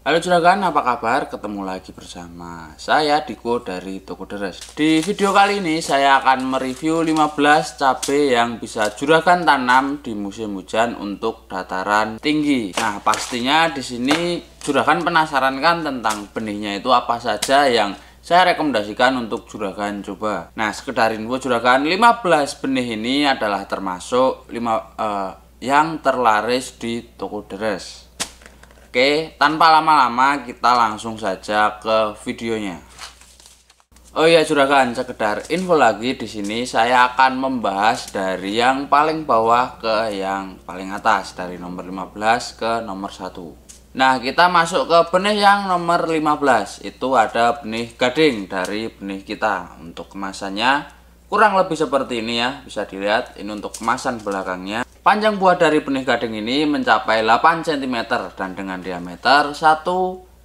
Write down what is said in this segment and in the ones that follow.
Halo juragan, apa kabar? Ketemu lagi bersama saya Diko dari Toko Deres. Di video kali ini saya akan mereview 15 cabe yang bisa juragan tanam di musim hujan untuk dataran tinggi. Nah, pastinya di sini juragan penasaran kan tentang benihnya itu apa saja yang saya rekomendasikan untuk juragan coba. Nah, sekedar info juragan 15 benih ini adalah termasuk 5 uh, eh, yang terlaris di Toko Deres. Oke, tanpa lama-lama kita langsung saja ke videonya. Oh iya juragan, sekedar info lagi di sini saya akan membahas dari yang paling bawah ke yang paling atas dari nomor 15 ke nomor 1. Nah, kita masuk ke benih yang nomor 15. Itu ada benih gading dari benih kita. Untuk kemasannya kurang lebih seperti ini ya, bisa dilihat ini untuk kemasan belakangnya. Panjang buah dari benih gading ini mencapai 8 cm dan dengan diameter 1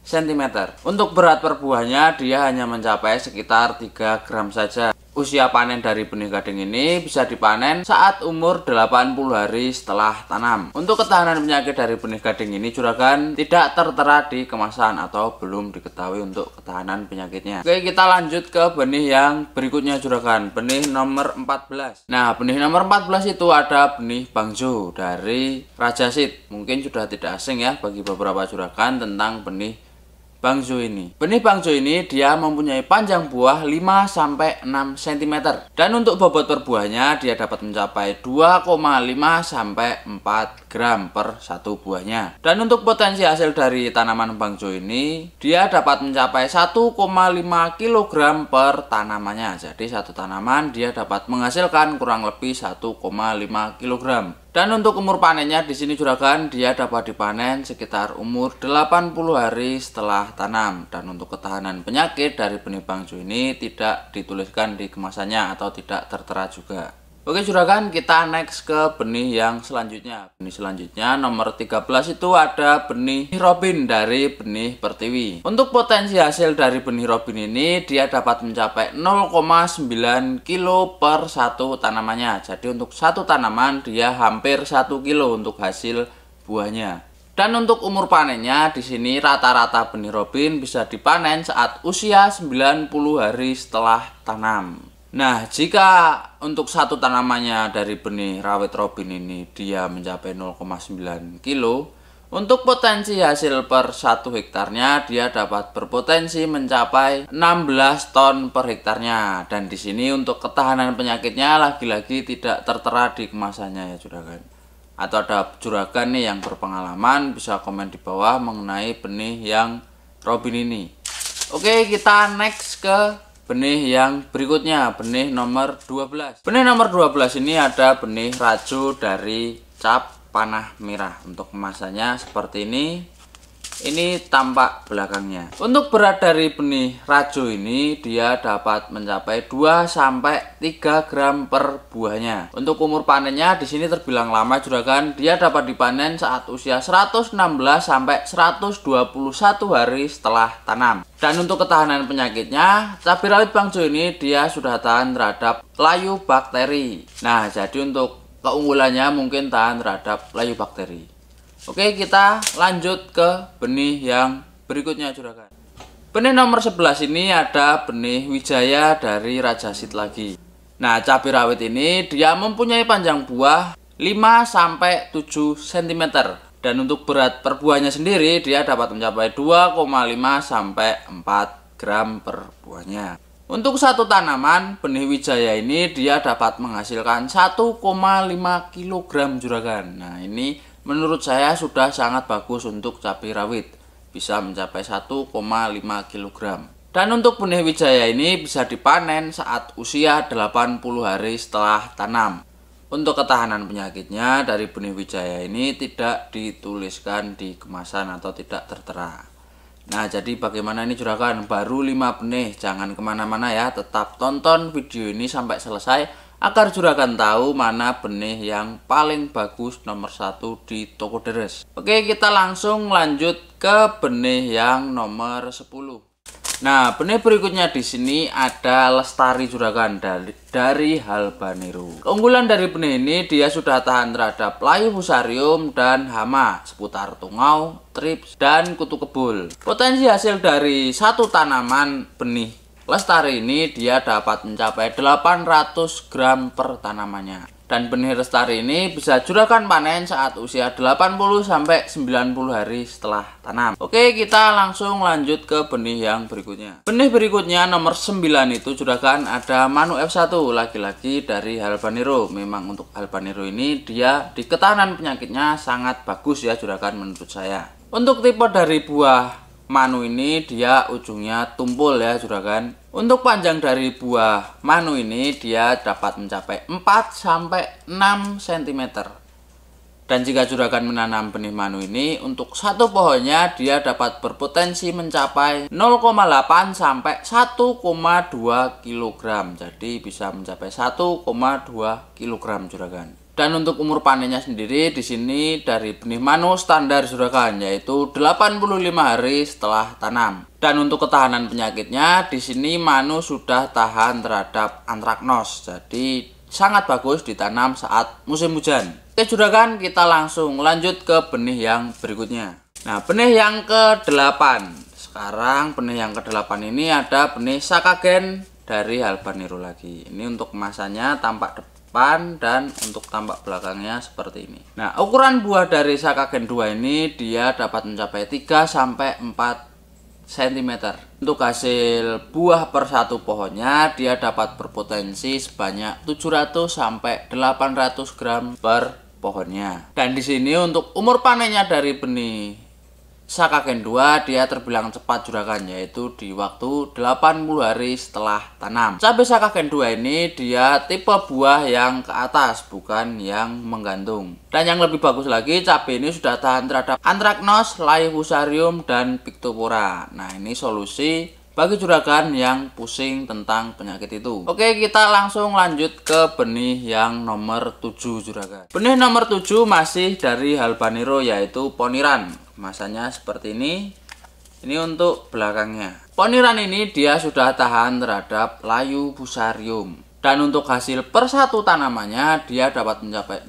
cm. Untuk berat per buahnya dia hanya mencapai sekitar 3 gram saja. Usia panen dari benih gading ini bisa dipanen saat umur 80 hari setelah tanam. Untuk ketahanan penyakit dari benih gading ini juragan tidak tertera di kemasan atau belum diketahui untuk ketahanan penyakitnya. Oke, kita lanjut ke benih yang berikutnya juragan, benih nomor 14. Nah, benih nomor 14 itu ada benih bangjo dari Raja Sid. Mungkin sudah tidak asing ya bagi beberapa juragan tentang benih bangzu ini. Benih bangzu ini dia mempunyai panjang buah 5 sampai 6 cm dan untuk bobot per buahnya dia dapat mencapai 2,5 sampai 4 gram per satu buahnya. Dan untuk potensi hasil dari tanaman bangzu ini dia dapat mencapai 1,5 kg per tanamannya. Jadi satu tanaman dia dapat menghasilkan kurang lebih 1,5 kg. Dan untuk umur panennya di sini juragan dia dapat dipanen sekitar umur 80 hari setelah tanam dan untuk ketahanan penyakit dari benih bangju ini tidak dituliskan di kemasannya atau tidak tertera juga. Oke juragan, kita next ke benih yang selanjutnya. Benih selanjutnya nomor 13 itu ada benih robin dari benih pertiwi. Untuk potensi hasil dari benih robin ini dia dapat mencapai 0,9 kilo per satu tanamannya. Jadi untuk satu tanaman dia hampir 1 kilo untuk hasil buahnya. Dan untuk umur panennya di sini rata-rata benih robin bisa dipanen saat usia 90 hari setelah tanam. Nah, jika untuk satu tanamannya dari benih rawit robin ini dia mencapai 0,9 kilo, untuk potensi hasil per satu hektarnya dia dapat berpotensi mencapai 16 ton per hektarnya dan di sini untuk ketahanan penyakitnya lagi-lagi tidak tertera di kemasannya ya juragan. Atau ada juragan nih yang berpengalaman bisa komen di bawah mengenai benih yang robin ini. Oke, kita next ke benih yang berikutnya, benih nomor 12. Benih nomor 12 ini ada benih racu dari cap panah merah. Untuk kemasannya seperti ini. Ini tampak belakangnya. Untuk berat dari benih rajo ini dia dapat mencapai 2 sampai 3 gram per buahnya. Untuk umur panennya di sini terbilang lama juragan. Dia dapat dipanen saat usia 116 sampai 121 hari setelah tanam. Dan untuk ketahanan penyakitnya, cabai rawit bangjo ini dia sudah tahan terhadap layu bakteri. Nah, jadi untuk keunggulannya mungkin tahan terhadap layu bakteri. Oke, kita lanjut ke benih yang berikutnya Juragan. Benih nomor 11 ini ada benih Wijaya dari Raja Sid lagi. Nah, cabai rawit ini dia mempunyai panjang buah 5 sampai 7 cm dan untuk berat per buahnya sendiri dia dapat mencapai 2,5 sampai 4 gram per buahnya. Untuk satu tanaman, benih wijaya ini dia dapat menghasilkan 1,5 kg juragan. Nah, ini Menurut saya sudah sangat bagus untuk cabai rawit, bisa mencapai 1,5 kg. Dan untuk benih wijaya ini bisa dipanen saat usia 80 hari setelah tanam. Untuk ketahanan penyakitnya dari benih wijaya ini tidak dituliskan di kemasan atau tidak tertera. Nah jadi bagaimana ini juragan? Baru 5 benih, jangan kemana-mana ya. Tetap tonton video ini sampai selesai agar juragan tahu mana benih yang paling bagus nomor satu di toko deres. Oke, kita langsung lanjut ke benih yang nomor 10. Nah, benih berikutnya di sini ada lestari juragan dari, dari halbaniru. Keunggulan dari benih ini dia sudah tahan terhadap layu fusarium dan hama seputar tungau, trips, dan kutu kebul. Potensi hasil dari satu tanaman benih Lestari ini dia dapat mencapai 800 gram per tanamannya. Dan benih lestari ini bisa jurakan panen saat usia 80-90 hari setelah tanam. Oke, kita langsung lanjut ke benih yang berikutnya. Benih berikutnya nomor 9 itu curahkan ada Manu F1 lagi-lagi dari Halbaniro Memang untuk Halbaniro ini dia di ketahanan penyakitnya sangat bagus ya juragan menurut saya. Untuk tipe dari buah manu ini dia ujungnya tumpul ya juragan. Untuk panjang dari buah manu ini dia dapat mencapai 4 sampai 6 cm. Dan jika juragan menanam benih manu ini, untuk satu pohonnya dia dapat berpotensi mencapai 0,8 sampai 1,2 kg. Jadi bisa mencapai 1,2 kg juragan. Dan untuk umur panennya sendiri di sini dari benih manu standar surakan yaitu 85 hari setelah tanam. Dan untuk ketahanan penyakitnya di sini manu sudah tahan terhadap antraknos. Jadi sangat bagus ditanam saat musim hujan. Oke juragan, kita langsung lanjut ke benih yang berikutnya. Nah, benih yang ke-8. Sekarang benih yang ke-8 ini ada benih sakagen dari halbaniru lagi. Ini untuk masanya tampak depan depan dan untuk tampak belakangnya seperti ini. Nah, ukuran buah dari Gen 2 ini dia dapat mencapai 3 sampai 4 cm. Untuk hasil buah per satu pohonnya dia dapat berpotensi sebanyak 700 sampai 800 gram per pohonnya. Dan di sini untuk umur panennya dari benih Saka Gen 2 dia terbilang cepat juragan yaitu di waktu 80 hari setelah tanam. Cabai Gen 2 ini dia tipe buah yang ke atas bukan yang menggantung. Dan yang lebih bagus lagi cabai ini sudah tahan terhadap antraknos, Laihusarium, dan pictopora. Nah, ini solusi bagi juragan yang pusing tentang penyakit itu. Oke, kita langsung lanjut ke benih yang nomor 7 juragan. Benih nomor 7 masih dari Halbanero yaitu poniran. Masanya seperti ini. Ini untuk belakangnya. Poniran ini dia sudah tahan terhadap layu busarium dan untuk hasil per satu tanamannya dia dapat mencapai 0,8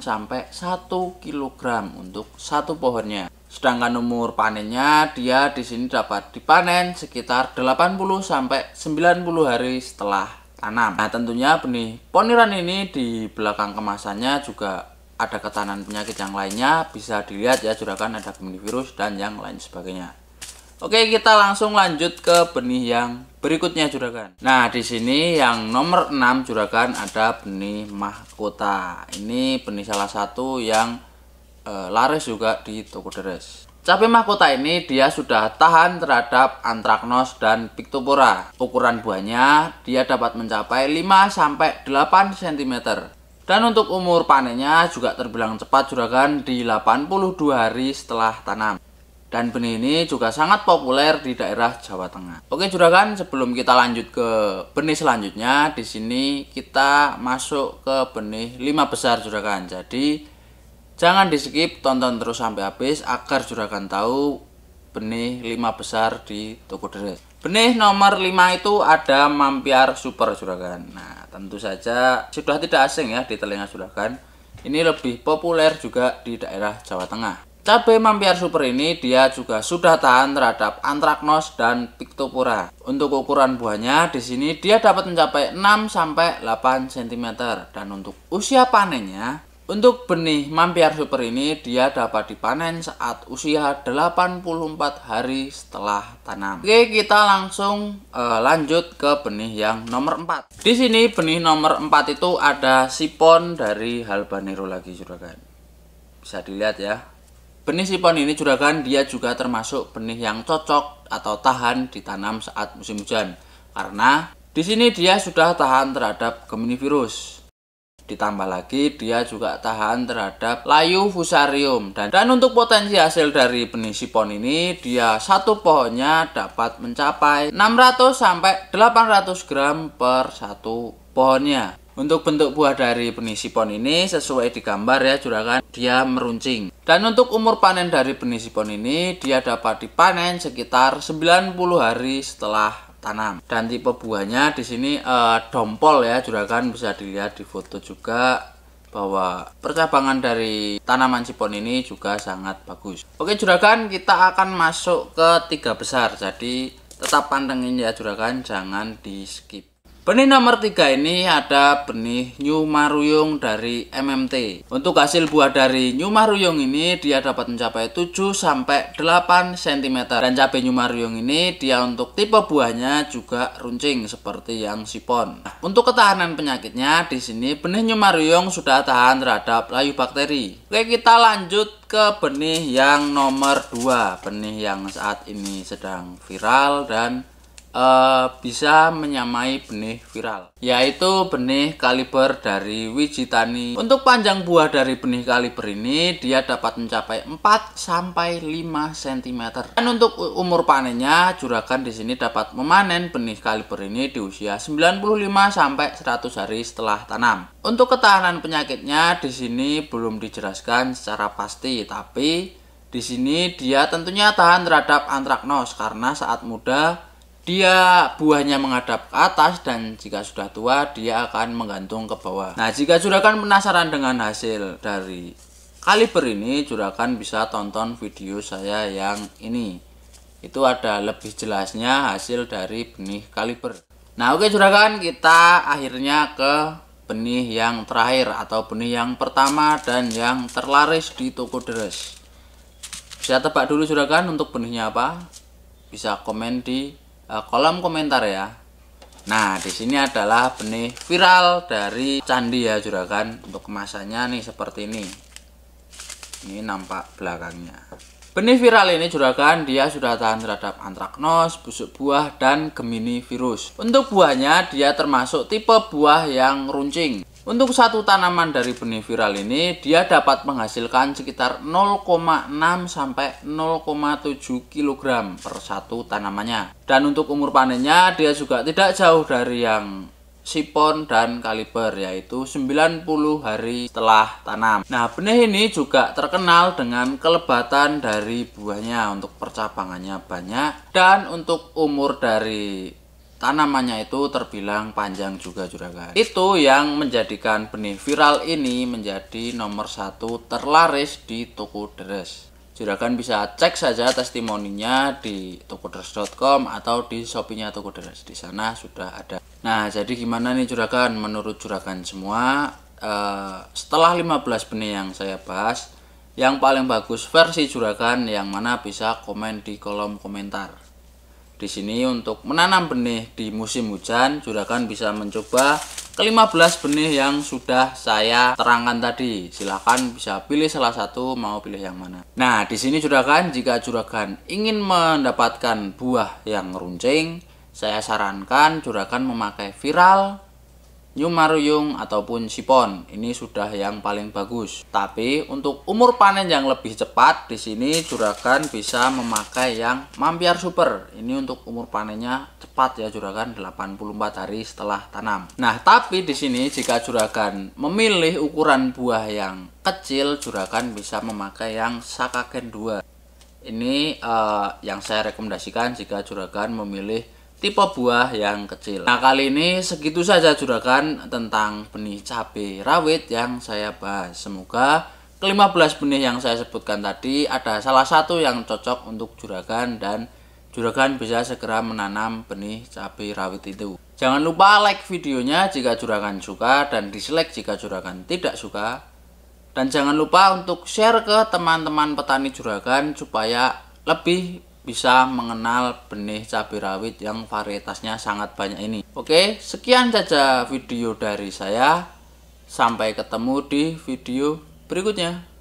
sampai 1 kg untuk satu pohonnya. Sedangkan umur panennya dia di sini dapat dipanen sekitar 80 sampai 90 hari setelah tanam. Nah, tentunya benih poniran ini di belakang kemasannya juga ada ketahanan penyakit yang lainnya bisa dilihat ya juragan ada benih virus dan yang lain sebagainya. Oke, kita langsung lanjut ke benih yang berikutnya juragan. Nah, di sini yang nomor 6 juragan ada benih mahkota. Ini benih salah satu yang e, laris juga di toko deres. Cabai mahkota ini dia sudah tahan terhadap antraknos dan piktopora. Ukuran buahnya dia dapat mencapai 5-8 cm. Dan untuk umur panennya juga terbilang cepat juragan di 82 hari setelah tanam. Dan benih ini juga sangat populer di daerah Jawa Tengah. Oke juragan, sebelum kita lanjut ke benih selanjutnya, di sini kita masuk ke benih 5 besar juragan. Jadi Jangan di skip, tonton terus sampai habis agar juragan tahu benih lima besar di toko deres. Benih nomor 5 itu ada Mampiar Super juragan. Nah, tentu saja sudah tidak asing ya di telinga juragan. Ini lebih populer juga di daerah Jawa Tengah. Cabai Mampiar Super ini dia juga sudah tahan terhadap antraknos dan piktopura. Untuk ukuran buahnya di sini dia dapat mencapai 6 sampai 8 cm dan untuk usia panennya untuk benih mampiar super ini dia dapat dipanen saat usia 84 hari setelah tanam. Oke, kita langsung uh, lanjut ke benih yang nomor 4. Di sini benih nomor 4 itu ada sipon dari halbanero lagi juragan. Bisa dilihat ya. Benih sipon ini juragan dia juga termasuk benih yang cocok atau tahan ditanam saat musim hujan karena di sini dia sudah tahan terhadap gemini virus Ditambah lagi dia juga tahan terhadap layu fusarium dan, dan untuk potensi hasil dari benih sipon ini dia satu pohonnya dapat mencapai 600 sampai 800 gram per satu pohonnya. Untuk bentuk buah dari benih sipon ini sesuai di gambar ya juragan dia meruncing. Dan untuk umur panen dari benih sipon ini dia dapat dipanen sekitar 90 hari setelah tanam. Dan tipe buahnya di sini e, dompol ya juragan bisa dilihat di foto juga bahwa percabangan dari tanaman cipon ini juga sangat bagus. Oke juragan, kita akan masuk ke tiga besar. Jadi tetap pantengin ya juragan, jangan di skip. Benih nomor 3 ini ada benih New Maruyung dari MMT. Untuk hasil buah dari New Maruyung ini dia dapat mencapai 7 sampai 8 cm dan cabai New Maruyung ini dia untuk tipe buahnya juga runcing seperti yang sipon. Nah, untuk ketahanan penyakitnya di sini benih New Maruyung sudah tahan terhadap layu bakteri. Oke, kita lanjut ke benih yang nomor 2, benih yang saat ini sedang viral dan Eh, bisa menyamai benih viral yaitu benih kaliber dari Wijitani untuk panjang buah dari benih kaliber ini dia dapat mencapai 4 sampai 5 cm dan untuk umur panennya juragan di sini dapat memanen benih kaliber ini di usia 95 sampai 100 hari setelah tanam untuk ketahanan penyakitnya di sini belum dijelaskan secara pasti tapi di sini dia tentunya tahan terhadap antraknos karena saat muda dia buahnya menghadap ke atas dan jika sudah tua dia akan menggantung ke bawah. Nah, jika juragan penasaran dengan hasil dari kaliber ini, juragan bisa tonton video saya yang ini. Itu ada lebih jelasnya hasil dari benih kaliber. Nah, oke juragan, kita akhirnya ke benih yang terakhir atau benih yang pertama dan yang terlaris di toko deres. Bisa tebak dulu juragan untuk benihnya apa? Bisa komen di Eh, kolom komentar ya. Nah, di sini adalah benih viral dari candi ya juragan. Untuk kemasannya nih seperti ini. Ini nampak belakangnya. Benih viral ini juragan dia sudah tahan terhadap antraknos, busuk buah, dan gemini virus. Untuk buahnya dia termasuk tipe buah yang runcing. Untuk satu tanaman dari benih viral ini, dia dapat menghasilkan sekitar 0,6 sampai 0,7 kg per satu tanamannya. Dan untuk umur panennya, dia juga tidak jauh dari yang sipon dan kaliber yaitu 90 hari setelah tanam. Nah, benih ini juga terkenal dengan kelebatan dari buahnya untuk percabangannya banyak dan untuk umur dari Tanamannya itu terbilang panjang juga juragan. Itu yang menjadikan benih viral ini menjadi nomor satu terlaris di toko deres. Juragan bisa cek saja testimoninya di tokoderes.com atau di shopee-nya toko deres. Di sana sudah ada. Nah, jadi gimana nih juragan? Menurut juragan semua, eh, setelah 15 benih yang saya bahas, yang paling bagus versi juragan yang mana bisa komen di kolom komentar. Di sini untuk menanam benih di musim hujan, juragan bisa mencoba ke belas benih yang sudah saya terangkan tadi. Silahkan bisa pilih salah satu, mau pilih yang mana. Nah, di sini juragan, jika juragan ingin mendapatkan buah yang runcing, saya sarankan juragan memakai viral New Maruyung ataupun Sipon. Ini sudah yang paling bagus. Tapi untuk umur panen yang lebih cepat di sini juragan bisa memakai yang Mampiar Super. Ini untuk umur panennya cepat ya juragan 84 hari setelah tanam. Nah, tapi di sini jika juragan memilih ukuran buah yang kecil, juragan bisa memakai yang Sakaken 2. Ini uh, yang saya rekomendasikan jika juragan memilih tipe buah yang kecil. Nah, kali ini segitu saja juragan tentang benih cabai rawit yang saya bahas. Semoga ke-15 benih yang saya sebutkan tadi ada salah satu yang cocok untuk juragan dan juragan bisa segera menanam benih cabai rawit itu. Jangan lupa like videonya jika juragan suka dan dislike jika juragan tidak suka. Dan jangan lupa untuk share ke teman-teman petani juragan supaya lebih bisa mengenal benih cabai rawit yang varietasnya sangat banyak ini. Oke, sekian saja video dari saya. Sampai ketemu di video berikutnya.